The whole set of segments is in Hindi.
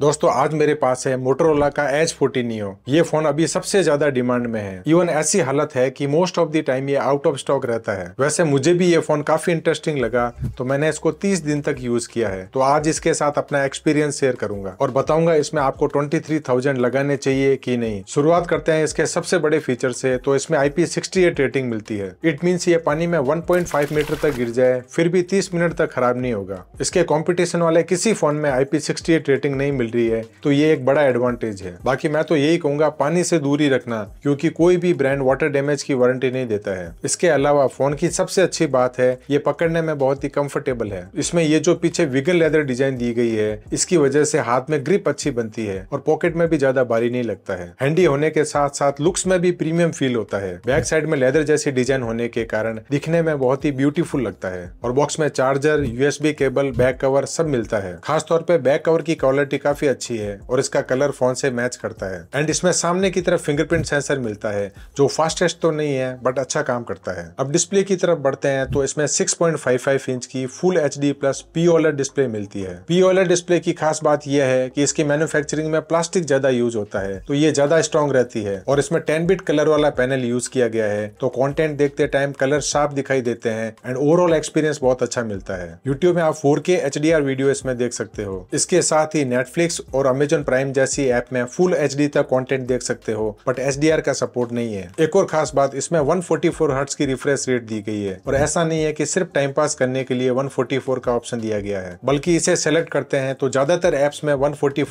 दोस्तों आज मेरे पास है मोटरोला का एच फोर्टीन ये फोन अभी सबसे ज्यादा डिमांड में है इवन ऐसी हालत है कि मोस्ट ऑफ द टाइम ये आउट ऑफ स्टॉक रहता है वैसे मुझे भी ये फोन काफी इंटरेस्टिंग लगा तो मैंने इसको 30 दिन तक यूज किया है तो आज इसके साथ अपना एक्सपीरियंस शेयर करूंगा और बताऊंगा इसमें आपको ट्वेंटी लगाने चाहिए की नहीं शुरुआत करते हैं इसके सबसे बड़े फीचर से तो इसमें आईपी रेटिंग मिलती है इट मीन्स ये पानी में वन मीटर तक गिर जाए फिर भी तीस मिनट तक खराब नहीं होगा इसके कॉम्पिटिशन वाले किसी फोन में आई रेटिंग नहीं मिल रही है तो ये एक बड़ा एडवांटेज है बाकी मैं तो यही कहूंगा पानी से दूरी रखना क्योंकि कोई भी ब्रांड वाटर डैमेज की वारंटी नहीं देता है इसके अलावा फोन की सबसे अच्छी बात है ये पकड़ने में बहुत ही कम्फर्टेबल है इसमें ये जो पीछे विगन लेदर डिजाइन दी गई है इसकी वजह से हाथ में ग्रिप अच्छी बनती है और पॉकेट में भी ज्यादा भारी नहीं लगता है हैंडी होने के साथ साथ लुक्स में भी प्रीमियम फील होता है बैक साइड में लेदर जैसी डिजाइन होने के कारण दिखने में बहुत ही ब्यूटीफुल लगता है और बॉक्स में charger USB cable back cover सब मिलता है खासतौर पर बैक कवर की क्वालिटी का काफी अच्छी है और इसका कलर फोन से मैच करता है एंड इसमें सामने की तरफ फिंगरप्रिंट सेंसर मिलता है जो फास्टेस्ट तो नहीं है बट अच्छा काम करता है अब डिस्प्ले की तरफ बढ़ते हैं तो इसमें 6.55 इंच की full H plus P OLED display मिलती है पीओलर डिस्प्ले e की खास बात यह है कि इसकी मैन्युफैक्चरिंग में प्लास्टिक ज्यादा यूज होता है तो ये ज्यादा स्ट्रॉन्ग रहती है और इसमें टेन बिट कलर वाला पैनल यूज किया गया है तो कॉन्टेंट देखते टाइम कलर साफ दिखाई देते हैं एंड ओवरऑल एक्सपीरियंस बहुत अच्छा मिलता है यूट्यूब में आप फोर के एच वीडियो इसमें देख सकते हो इसके साथ ही नेटफ्लिक्स नेटफ्लिक्स और अमेजोन प्राइम जैसी ऐप में फुल एच तक कॉन्टेंट देख सकते हो बट एच का सपोर्ट नहीं है एक और खास बात इसमें वन फोर्टी की रिफ्रेश रेट दी गई है और ऐसा नहीं है की सिर्फ टाइम पास करने के लिए वन का ऑप्शन दिया गया है बल्कि इसे सेलेक्ट करते हैं तो ज्यादातर एप्स में वन फोर्टी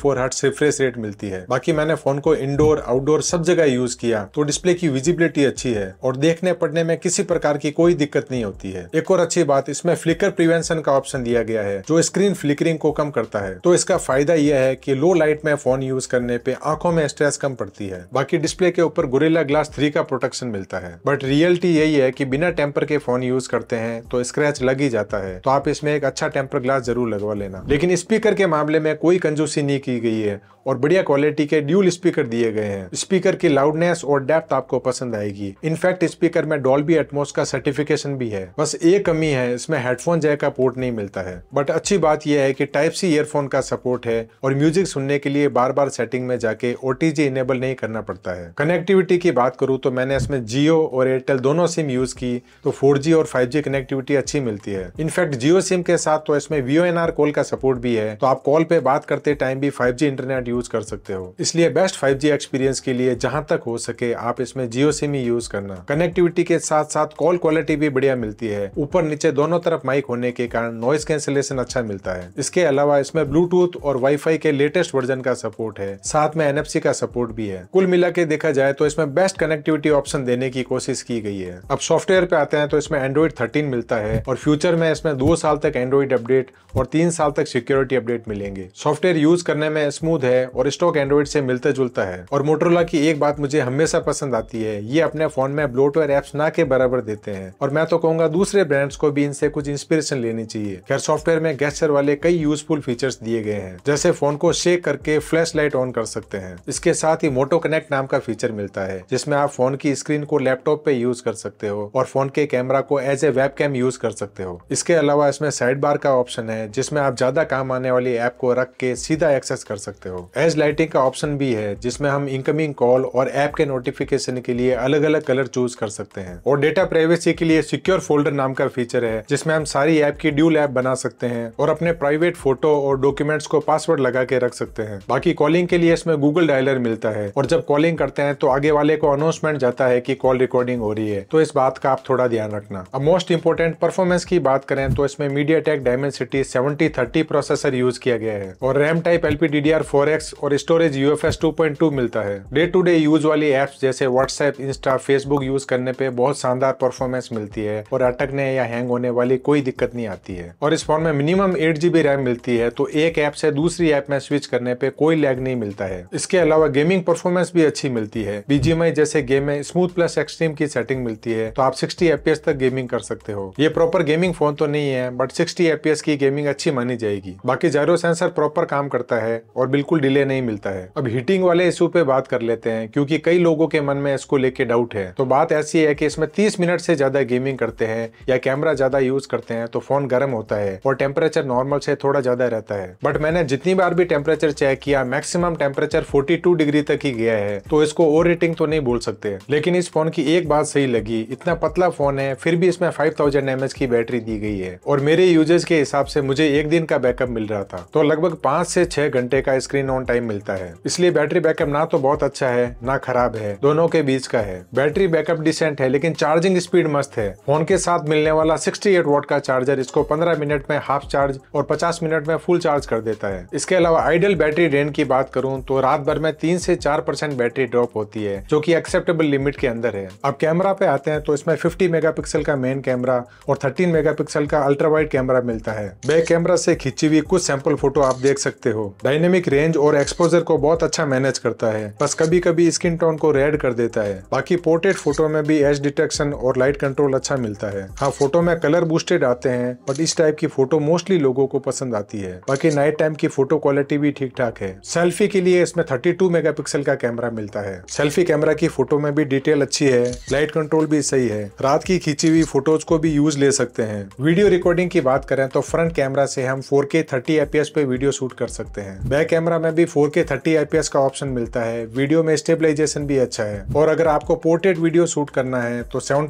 रिफ्रेश रेट मिलती है बाकी मैंने फोन को इंडोर आउटडोर सब जगह यूज किया तो डिस्प्ले की विजिबिलिटी अच्छी है और देखने पढ़ने में किसी प्रकार की कोई दिक्कत नहीं होती है एक और अच्छी बात इसमें फ्लिकर प्रिवेंशन का ऑप्शन दिया गया है जो स्क्रीन फ्लिकरिंग को कम करता है तो इसका फायदा यह है है कि लो लाइट में फोन यूज करने पे आंखों में स्ट्रेस कम पड़ती है बाकी डिस्प्ले के ऊपर गोरेला ग्लास 3 का प्रोटेक्शन मिलता है बट रियलिटी यही है कि बिना टेम्पर के फोन यूज करते हैं तो स्क्रेच लग ही जाता है तो आप इसमें एक अच्छा टेम्पर ग्लास जरूर लगवा लेना लेकिन स्पीकर के मामले में कोई कंजूसी नहीं की गई है और बढ़िया क्वालिटी के ड्यूल स्पीकर दिए गए हैं स्पीकर की लाउडनेस और डेप्थ आपको पसंद आएगी इनफैक्ट स्पीकर में डॉल्बी एटमोस का सर्टिफिकेशन भी है बस एक कमी है इसमें हेडफोन जय का पोर्ट नहीं मिलता है बट अच्छी बात यह है कि टाइप सी ईयरफोन का सपोर्ट है और और म्यूजिक सुनने के लिए बार बार सेटिंग में जाके ओ इनेबल नहीं करना पड़ता है कनेक्टिविटी की बात करूँ तो मैंने इसमें जियो और एयरटेल दोनों सिम यूज की तो फोर और फाइव कनेक्टिविटी अच्छी मिलती है इनफैक्ट जियो सिम के साथ तो इसमें वीओ कॉल का सपोर्ट भी है तो आप कॉल पे बात करते टाइम भी फाइव इंटरनेट यूज कर सकते हो इसलिए बेस्ट फाइव एक्सपीरियंस के लिए जहां तक हो सके आप इसमें जियो सिम ही यूज करना कनेक्टिविटी के साथ साथ कॉल क्वालिटी भी बढ़िया मिलती है ऊपर नीचे दोनों तरफ माइक होने के कारण नॉइस कैंसिलेशन अच्छा मिलता है इसके अलावा इसमें ब्लूटूथ और वाईफाई के लेटेस्ट वर्जन का सपोर्ट है साथ में एनएफसी का सपोर्ट भी है कुल मिला के देखा जाए तो इसमें बेस्ट कनेक्टिविटी ऑप्शन देने की कोशिश की गई है अब सॉफ्टवेयर पे आते हैं तो इसमें एंड्रॉइड थर्टीन मिलता है और फ्यूचर में इसमें दो साल तक एंड्रॉइड अपडेट और तीन साल तक सिक्योरिटी अपडेट मिलेंगे सॉफ्टवेयर यूज करने में स्मूथ है और स्टॉक एंड्रॉइड से मिलते जुलता है और मोटरोला की एक बात मुझे हमेशा पसंद आती है ये अपने फोन में ब्लोटवेयर एप्स ना के बराबर देते हैं और मैं तो कहूंगा दूसरे ब्रांड्स को भी इनसे कुछ इंस्पिरेशन लेनी चाहिए खैर सॉफ्टवेयर में गैस्चर वाले कई यूजफुल फीचर्स दिए गए हैं जैसे फोन फोन को शेक करके फ्लैश लाइट ऑन कर सकते हैं इसके साथ ही मोटो कनेक्ट नाम का फीचर मिलता है जिसमें आप फोन की स्क्रीन को लैपटॉप पे यूज कर सकते हो और फोन के कैमरा को as a web cam use कर सकते हो इसके अलावा इसमें साइड बार का ऑप्शन है जिसमें आप ज्यादा काम आने वाली ऐप को रख के सीधा एक्सेस कर सकते हो एज लाइटिंग का ऑप्शन भी है जिसमें हम इनकमिंग कॉल और ऐप के नोटिफिकेशन के लिए अलग अलग कलर चूज कर सकते हैं और डेटा प्राइवेसी के लिए सिक्योर फोल्डर नाम का फीचर है जिसमें हम सारी ऐप की ड्यूल ऐप बना सकते हैं और अपने प्राइवेट फोटो और डॉक्यूमेंट्स को पासवर्ड लगा बना के रख सकते हैं बाकी कॉलिंग के लिए इसमें गूगल डायलर मिलता है और जब कॉलिंग करते हैं तो आगे वाले को अनाउंसमेंट जाता है की कॉल रिकॉर्डिंग हो रही है तो इस बात का आप थोड़ा ध्यान रखना अब मोस्ट इंपोर्टेंट परफॉर्मेंस की बात करें तो इसमें MediaTek Dimensity seventy processor use किया गया है और RAM type LP D D R four X और storage U F S two point two मिलता है डे टू डे यूज वाली एप्स जैसे व्हाट्सएप इंस्टा फेसबुक यूज करने पे बहुत शानदार परफॉर्मेंस मिलती है और अटकने या हैंग होने वाली कोई दिक्कत नहीं आती है और इस फोन में मिनिमम एट जीबी रैम मिलती है तो एक ऐप से दूसरी ऐप ऐप में स्विच करने पे कोई लैग नहीं मिलता है इसके अलावा गेमिंग परफॉर्मेंस भी अच्छी मिलती है बीजीएमआई जैसे गेम में स्मूथ प्लस एक्सट्रीम की सेटिंग मिलती है तो आप सिक्सटी एपीएस तक गेमिंग कर सकते हो ये प्रॉपर गेमिंग फोन तो नहीं है बट सिक्सटी एपीएस की गेमिंग अच्छी मानी जाएगी बाकी जायरो सेंसर प्रॉपर काम करता है और बिल्कुल डिले नहीं मिलता है अब हीटिंग वाले इशू पे बात कर लेते हैं क्योंकि कई लोगों के मन में इसको लेके डाउट है तो बात ऐसी है की इसमें तीस मिनट से ज्यादा गेमिंग करते हैं या कैमरा ज्यादा यूज करते हैं तो फोन गर्म होता है और टेम्परेचर नॉर्मल से थोड़ा ज्यादा रहता है बट मैंने जितनी बार भी टेम्परेचर चेक किया मैक्सिमम टेम्परेचर 42 डिग्री तक ही गया है तो इसको ओवर रेटिंग तो नहीं बोल सकते लेकिन इस फोन की एक बात सही लगी इतना पतला फोन है फिर भी इसमें 5000 थाउजेंड की बैटरी दी गई है और मेरे यूजर्स के हिसाब से मुझे एक दिन का बैकअप मिल रहा था तो लगभग पांच से छह घंटे का स्क्रीन ऑन टाइम मिलता है इसलिए बैटरी बैकअप ना तो बहुत अच्छा है ना खराब है दोनों के बीच का है बैटरी बैकअप डिसेंट है लेकिन चार्जिंग स्पीड मस्त है फोन के साथ मिलने वाला 68 एट वॉट का चार्जर इसको 15 मिनट में हाफ चार्ज और 50 मिनट में फुल चार्ज कर देता है इसके अलावा आइडियल बैटरी ड्रेन की बात करूं तो रात भर में तीन से चार परसेंट बैटरी ड्रॉप होती है जो कि एक्सेप्टेबल लिमिट के अंदर है अब कैमरा पे आते हैं तो इसमें 50 मेगापिक्सल का मेन कैमरा और 13 मेगापिक्सल का अल्ट्रा वाइड कैमरा मिलता है बैक कैमरा से खींची हुई कुछ सैंपल फोटो आप देख सकते हो डायनेमिक रेंज और एक्सपोजर को बहुत अच्छा मैनेज करता है बस कभी कभी स्किन टोन को रेड कर देता है बाकी पोर्ट्रेट फोटो में भी एच डिटेक्शन और लाइट कंट्रोल अच्छा मिलता है हाँ फोटो में कलर बूस्टेड आते हैं बट इस टाइप की फोटो मोस्टली लोगों को पसंद आती है बाकी नाइट टाइम की फोटो क्वालिटी क्वालिटी भी ठीक ठाक है सेल्फी के लिए इसमें 32 मेगापिक्सल का कैमरा मिलता है सेल्फी कैमरा की फोटो में भी डिटेल अच्छी है लाइट कंट्रोल भी सही है रात की खींची हुई फोटोज को भी यूज ले सकते हैं वीडियो रिकॉर्डिंग की बात करें तो फ्रंट कैमरा से हम 4K 30 एपीएस पे वीडियो शूट कर सकते हैं बैक कैमरा में भी 4K 30 एपीएस का ऑप्शन मिलता है वीडियो में स्टेबिलाईजेशन भी अच्छा है और अगर आपको पोर्ट्रेट वीडियो शूट करना है तो सेवन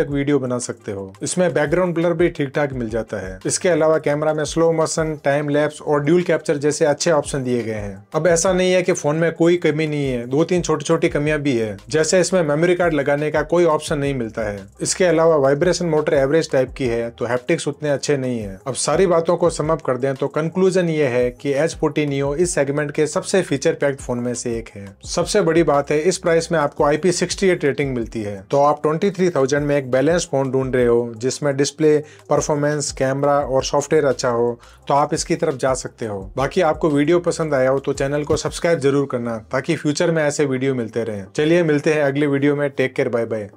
तक वीडियो बना सकते हो इसमें बैकग्राउंड ब्लर भी ठीक ठाक मिल जाता है इसके अलावा कैमरा में स्लो मोशन टाइम लैप्स और ड्यूल कैप्चर जैसे जैसे अच्छे ऑप्शन दिए गए हैं अब ऐसा नहीं है कि फोन में कोई कमी नहीं है दो तीन छोटी छोटी कमियां भी है जैसे इसमें मेमोरी कार्ड लगाने का कोई ऑप्शन नहीं मिलता है इसके अलावा वाइब्रेशन मोटर एवरेज टाइप की है तो हैप्टिक्स उतने अच्छे नहीं है अब सारी बातों को समअप कर दें तो कंक्लूजन ये है कि एच फोर्टीन इस सेगमेंट के सबसे फीचर पैक्ड फोन में से एक है सबसे बड़ी बात है इस प्राइस में आपको आई पी रेटिंग मिलती है तो आप ट्वेंटी में एक बैलेंस फोन ढूंढ रहे हो जिसमें डिस्प्ले परफॉर्मेंस कैमरा और सॉफ्टवेयर अच्छा हो तो आप इसकी तरफ जा सकते हो बाकी आपको वीडियो पसंद आया हो तो चैनल को सब्सक्राइब जरूर करना ताकि फ्यूचर में ऐसे वीडियो मिलते रहें चलिए मिलते हैं अगले वीडियो में टेक केयर बाय बाय